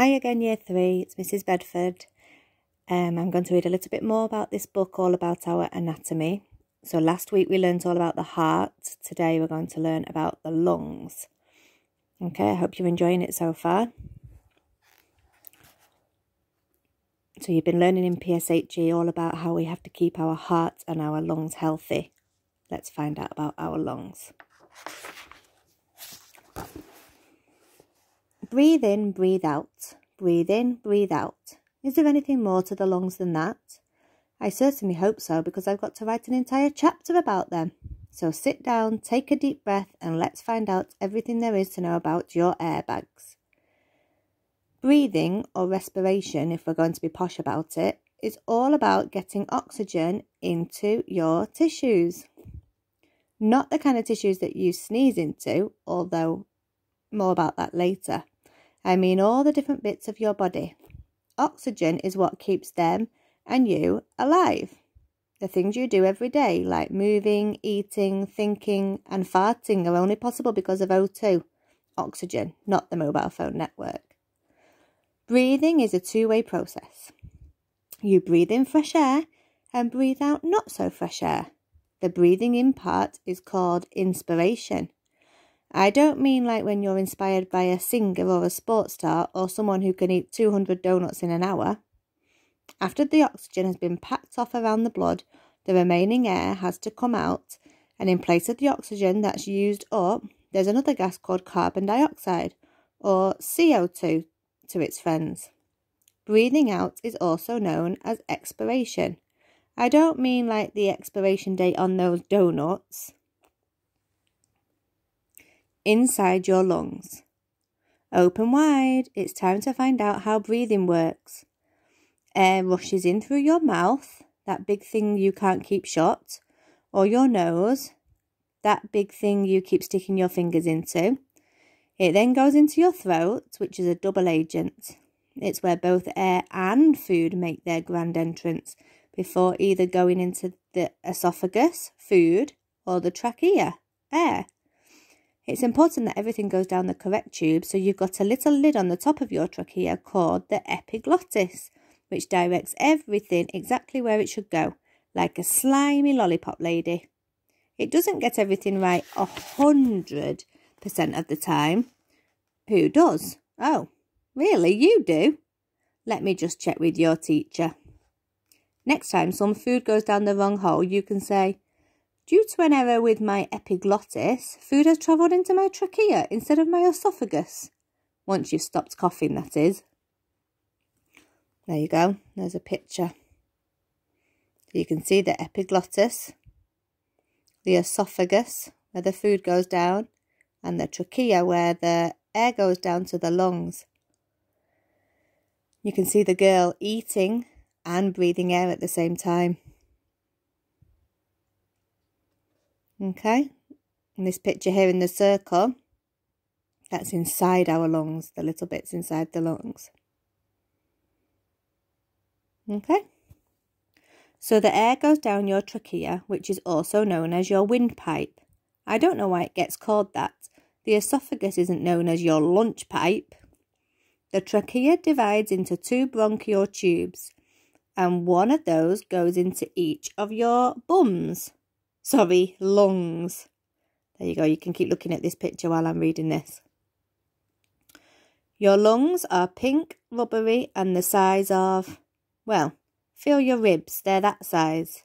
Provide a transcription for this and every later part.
Hi again, Year 3, it's Mrs. Bedford. Um, I'm going to read a little bit more about this book, all about our anatomy. So, last week we learned all about the heart. Today we're going to learn about the lungs. Okay, I hope you're enjoying it so far. So, you've been learning in PSHE all about how we have to keep our heart and our lungs healthy. Let's find out about our lungs. breathe in, breathe out, breathe in, breathe out. Is there anything more to the lungs than that? I certainly hope so because I've got to write an entire chapter about them. So sit down, take a deep breath, and let's find out everything there is to know about your airbags. Breathing, or respiration, if we're going to be posh about it, is all about getting oxygen into your tissues. Not the kind of tissues that you sneeze into, although more about that later. I mean all the different bits of your body. Oxygen is what keeps them and you alive. The things you do every day, like moving, eating, thinking, and farting, are only possible because of O2, oxygen, not the mobile phone network. Breathing is a two way process. You breathe in fresh air and breathe out not so fresh air. The breathing in part is called inspiration. I don't mean like when you're inspired by a singer or a sports star or someone who can eat 200 donuts in an hour. After the oxygen has been packed off around the blood, the remaining air has to come out, and in place of the oxygen that's used up, there's another gas called carbon dioxide, or CO2 to its friends. Breathing out is also known as expiration. I don't mean like the expiration date on those donuts inside your lungs. Open wide, it's time to find out how breathing works. Air rushes in through your mouth, that big thing you can't keep shut, or your nose, that big thing you keep sticking your fingers into. It then goes into your throat, which is a double agent. It's where both air and food make their grand entrance before either going into the esophagus, food, or the trachea, air. It's important that everything goes down the correct tube, so you've got a little lid on the top of your trachea called the epiglottis, which directs everything exactly where it should go, like a slimy lollipop lady. It doesn't get everything right a 100% of the time. Who does? Oh, really? You do? Let me just check with your teacher. Next time some food goes down the wrong hole, you can say, Due to an error with my epiglottis, food has travelled into my trachea instead of my esophagus. Once you've stopped coughing, that is. There you go. There's a picture. You can see the epiglottis, the esophagus, where the food goes down, and the trachea, where the air goes down to the lungs. You can see the girl eating and breathing air at the same time. Okay, and this picture here in the circle, that's inside our lungs, the little bits inside the lungs. Okay, so the air goes down your trachea, which is also known as your windpipe. I don't know why it gets called that. The esophagus isn't known as your lunch pipe. The trachea divides into two bronchial tubes, and one of those goes into each of your bums sorry, lungs. There you go. You can keep looking at this picture while I'm reading this. Your lungs are pink, rubbery, and the size of, well, feel your ribs. They're that size.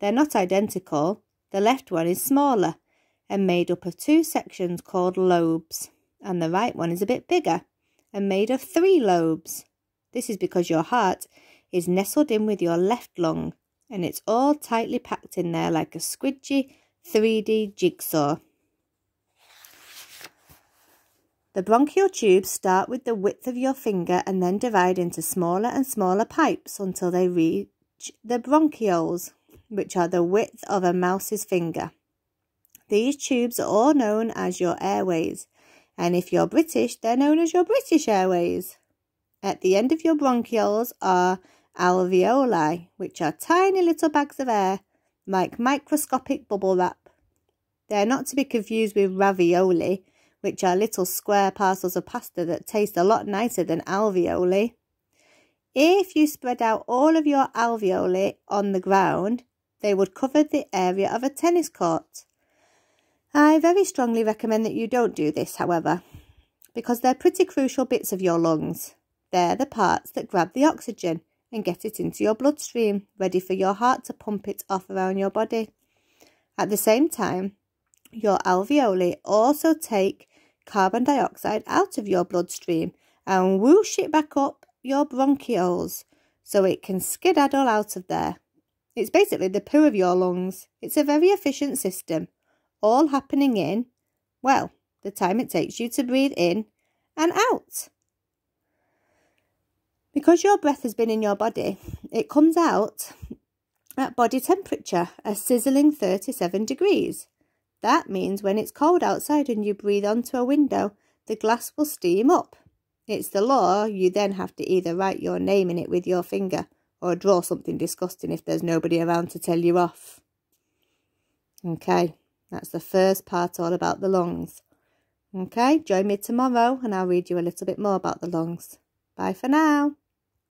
They're not identical. The left one is smaller and made up of two sections called lobes, and the right one is a bit bigger and made of three lobes. This is because your heart is nestled in with your left lung and it's all tightly packed in there like a squidgy 3D jigsaw. The bronchial tubes start with the width of your finger and then divide into smaller and smaller pipes until they reach the bronchioles, which are the width of a mouse's finger. These tubes are all known as your airways, and if you're British, they're known as your British Airways. At the end of your bronchioles are alveoli, which are tiny little bags of air, like microscopic bubble wrap. They are not to be confused with ravioli, which are little square parcels of pasta that taste a lot nicer than alveoli. If you spread out all of your alveoli on the ground, they would cover the area of a tennis court. I very strongly recommend that you don't do this, however, because they're pretty crucial bits of your lungs. They're the parts that grab the oxygen and get it into your bloodstream, ready for your heart to pump it off around your body. At the same time, your alveoli also take carbon dioxide out of your bloodstream and whoosh it back up your bronchioles so it can skedaddle out of there. It's basically the poo of your lungs. It's a very efficient system, all happening in, well, the time it takes you to breathe in and out. Because your breath has been in your body, it comes out at body temperature, a sizzling 37 degrees. That means when it's cold outside and you breathe onto a window, the glass will steam up. It's the law, you then have to either write your name in it with your finger or draw something disgusting if there's nobody around to tell you off. Okay, that's the first part all about the lungs. Okay, join me tomorrow and I'll read you a little bit more about the lungs. Bye for now.